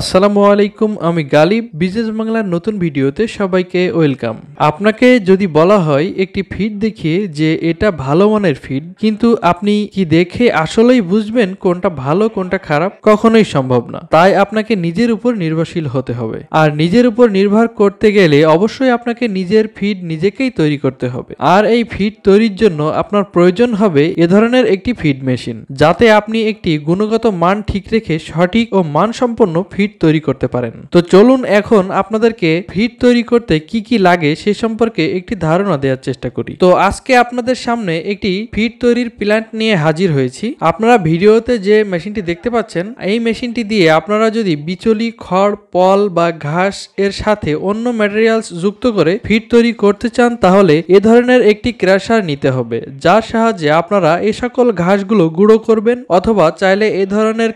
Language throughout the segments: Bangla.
আসসালামু আলাইকুম আমি গালিব বিজনেস বাংলার নতুন ভিডিওতে সবাইকে ওয়েলকাম আপনাকে যদি বলা হয় একটি ফিড দেখিয়ে যে এটা ভালো মানের ফিড কিন্তু আপনি কি দেখে আসলেই বুঝবেন কোনটা ভালো কোনটা খারাপ কখনোই সম্ভব না তাই আপনাকে নিজের উপর নির্ভরশীল হতে হবে আর নিজের উপর নির্ভর করতে গেলে অবশ্যই আপনাকে নিজের ফিড নিজেকেই তৈরি করতে হবে আর এই ফিড তৈরির জন্য আপনার প্রয়োজন হবে এ ধরনের একটি ফিড মেশিন যাতে আপনি একটি গুণগত মান ঠিক রেখে সঠিক ও মানসম্পন্ন ফিট তৈরি করতে পারেন তো চলুন এখন আপনাদেরকে ফিট তৈরি করতে কি কি লাগে সে সম্পর্কে একটি ধারণা দেওয়ার চেষ্টা করি তো আজকে আপনাদের সামনে একটি ফিট তৈরির প্ল্যান্ট নিয়ে হাজির হয়েছি আপনারা ভিডিওতে যে মেশিনটি দেখতে পাচ্ছেন এই মেশিনটি দিয়ে আপনারা যদি বিচলি খড় পল বা ঘাস এর সাথে অন্য ম্যাটেরিয়ালস যুক্ত করে ফিট তৈরি করতে চান তাহলে এ ধরনের একটি ক্রাশার নিতে হবে যার সাহায্যে আপনারা এ সকল ঘাসগুলো গুঁড়ো করবেন অথবা চাইলে এ ধরনের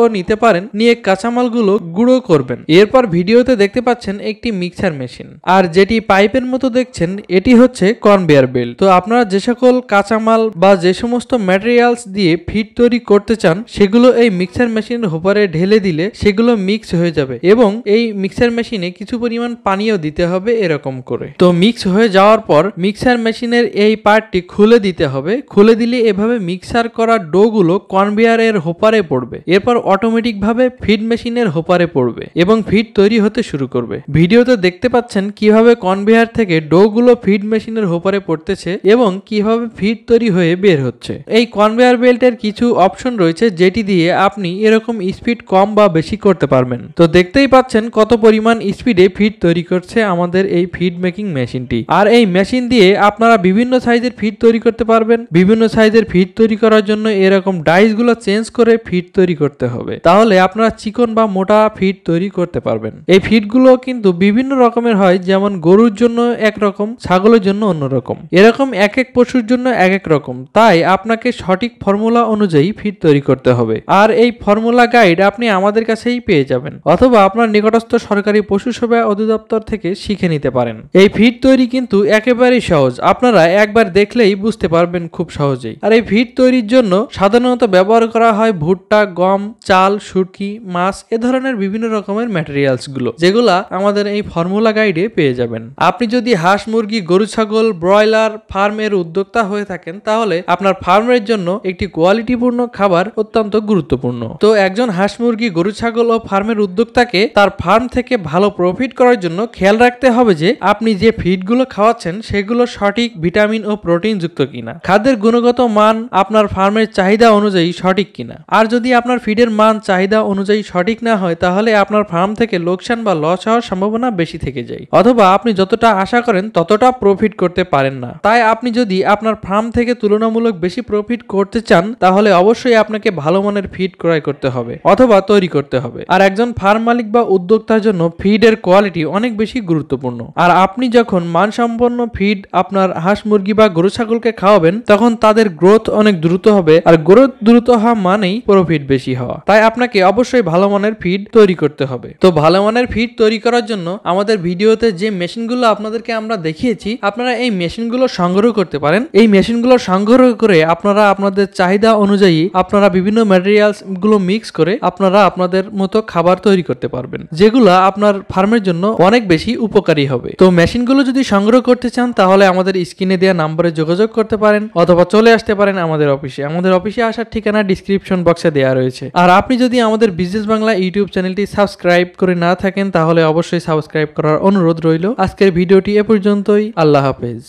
ও নিতে পারেন নিয়ে কাঁচামাল গুলো গুঁড়ো করবেন এরপর ভিডিওতে দেখতে পাচ্ছেন একটি মিক্সার মেশিন আর যেটি পাইপের মতো দেখছেন এটি হচ্ছে কনভেয়ার বেল্ট তো আপনারা যে সকল কাঁচামাল বা যে সমস্ত ম্যাটেরিয়ালস দিয়ে ফিট তৈরি করতে চান সেগুলো এই মিক্সার মেশিনের হোপারে ঢেলে দিলে সেগুলো মিক্স হয়ে যাবে এবং এই মিক্সার মেশিনে কিছু পরিমাণ পানিও দিতে হবে এরকম করে তো মিক্স হয়ে যাওয়ার পর মিক্সার মেশিনের এই পার্টটি খুলে দিতে হবে খুলে দিলে এভাবে মিক্সার করা ডোগুলো কনভেয়ারের হোপারে পড়বে এরপর অটোমেটিকভাবে ফিড মেশিনে মেশিনের হোপারে পড়বে এবং ফিড তৈরি হতে শুরু করবে ভিডিওতে দেখতে পাচ্ছেন কিভাবে কনভেয়ার থেকে ডোগুলো ফিড মেশিনের হোপারে পড়তেছে এবং কিভাবে ফিড তৈরি হয়ে বের হচ্ছে এই কনভেয়ার বেল্টের কিছু অপশন রয়েছে যেটি দিয়ে আপনি এরকম স্পিড কম বা বেশি করতে পারবেন তো দেখতেই পাচ্ছেন কত পরিমাণ স্পিডে ফিড তৈরি করছে আমাদের এই ফিড মেকিং মেশিনটি আর এই মেশিন দিয়ে আপনারা বিভিন্ন সাইজের ফিড তৈরি করতে পারবেন বিভিন্ন সাইজের ফিড তৈরি করার জন্য এরকম ডাইসগুলো চেঞ্জ করে ফিড তৈরি করতে হবে তাহলে আপনারা চিকন বা মোটা ফিট তৈরি করতে পারবেন এই ফিডগুলো কিন্তু বিভিন্ন রকমের হয় যেমন গরুর জন্য একরকম ছাগলের জন্য অন্যরকম এরকম এক এক পশুর জন্য এক এক রকম তাই আপনাকে সঠিক ফর্মুলা অনুযায়ী ফিট তৈরি করতে হবে আর এই ফর্মুলা গাইড আপনি আমাদের কাছেই পেয়ে যাবেন অথবা আপনার নিকটস্থ সরকারি পশু সেবা অধিদপ্তর থেকে শিখে নিতে পারেন এই ফিট তৈরি কিন্তু একেবারেই সহজ আপনারা একবার দেখলেই বুঝতে পারবেন খুব সহজেই আর এই ফিট তৈরির জন্য সাধারণত ব্যবহার করা হয় ভুট্টা গম চাল সুটকি মাছ এ ধরনের বিভিন্ন রকমের ম্যাটেরিয়ালসগুলো যেগুলা আমাদের এই ফর্মুলা গাইডে পেয়ে যাবেন আপনি যদি হাঁস মুরগি গরু ছাগল ব্রয়লার ফার্মের উদ্যোক্তা হয়ে থাকেন তাহলে আপনার ফার্মের জন্য একটি কোয়ালিটিপূর্ণ খাবার অত্যন্ত গুরুত্বপূর্ণ তো একজন হাঁস মুরগি গরু ছাগল ও ফার্মের উদ্যোক্তাকে তার ফার্ম থেকে ভালো প্রফিট করার জন্য খেয়াল রাখতে হবে যে আপনি যে ফিডগুলো খাওয়াচ্ছেন সেগুলো সঠিক ভিটামিন ও প্রোটিন যুক্ত কিনা খাদ্যের গুণগত মান আপনার ফার্মের চাহিদা অনুযায়ী সঠিক কিনা আর যদি আপনার ফিডের মান চাহিদা অনুযায়ী সঠিক না না হয় তাহলে আপনার ফার্ম থেকে লোকসান বা লস হওয়ার সম্ভাবনা বেশি থেকে যায় অথবা আপনি যতটা আশা করেন ততটা প্রফিট করতে পারেন না তাই আপনি যদি আপনার ফার্ম থেকে তুলনামূলক বেশি প্রফিট করতে চান তাহলে অবশ্যই আপনাকে ভালো মানের ফিড ক্রয় করতে হবে অথবা তৈরি করতে হবে আর একজন ফার্ম মালিক বা উদ্যোক্তার জন্য ফিডের কোয়ালিটি অনেক বেশি গুরুত্বপূর্ণ আর আপনি যখন মানসম্পন্ন ফিড আপনার হাঁস মুরগি বা গরু ছাগলকে খাওয়াবেন তখন তাদের গ্রোথ অনেক দ্রুত হবে আর গ্রোথ দ্রুত হওয়া মানেই প্রফিট বেশি হওয়া তাই আপনাকে অবশ্যই ভালো মানের ফিড তৈরি করতে হবে তো ভালো মানের ফিড তৈরি করার জন্য আমাদের ভিডিওতে যে মেশিনগুলো আপনাদেরকে আমরা দেখিয়েছি আপনারা এই মেশিনগুলো সংগ্রহ করতে পারেন এই মেশিনগুলো সংগ্রহ করে আপনারা আপনাদের চাহিদা অনুযায়ী আপনারা বিভিন্ন ম্যাটেরিয়ালস গুলো মিক্স করে আপনারা আপনাদের মতো খাবার তৈরি করতে পারবেন যেগুলো আপনার ফার্মের জন্য অনেক বেশি উপকারী হবে তো মেশিনগুলো যদি সংগ্রহ করতে চান তাহলে আমাদের স্ক্রিনে দেওয়া নাম্বারে যোগাযোগ করতে পারেন অথবা চলে আসতে পারেন আমাদের অফিসে আমাদের অফিসে আসার ঠিকানা ডিসক্রিপশন বক্সে দেওয়া রয়েছে আর আপনি যদি আমাদের বিজনেস বাংলা ইউটিউব চ্যানেলটি সাবস্ক্রাইব করে না থাকেন তাহলে অবশ্যই সাবস্ক্রাইব করার অনুরোধ রইল আজকের ভিডিওটি এ পর্যন্তই আল্লাহ হাফেজ